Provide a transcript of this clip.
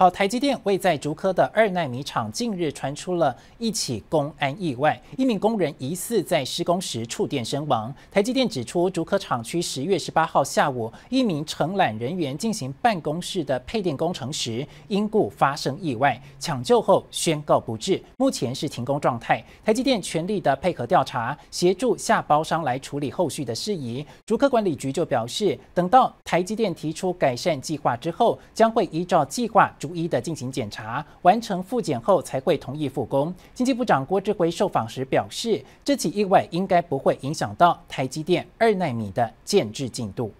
好，台积电位在竹科的二奈米厂近日传出了一起公安意外，一名工人疑似在施工时触电身亡。台积电指出，竹科厂区十月十八号下午，一名承揽人员进行办公室的配电工程时，因故发生意外，抢救后宣告不治，目前是停工状态。台积电全力的配合调查，协助下包商来处理后续的事宜。竹科管理局就表示，等到台积电提出改善计划之后，将会依照计划。逐一的进行检查，完成复检后才会同意复工。经济部长郭志辉受访时表示，这起意外应该不会影响到台积电二纳米的建制进度。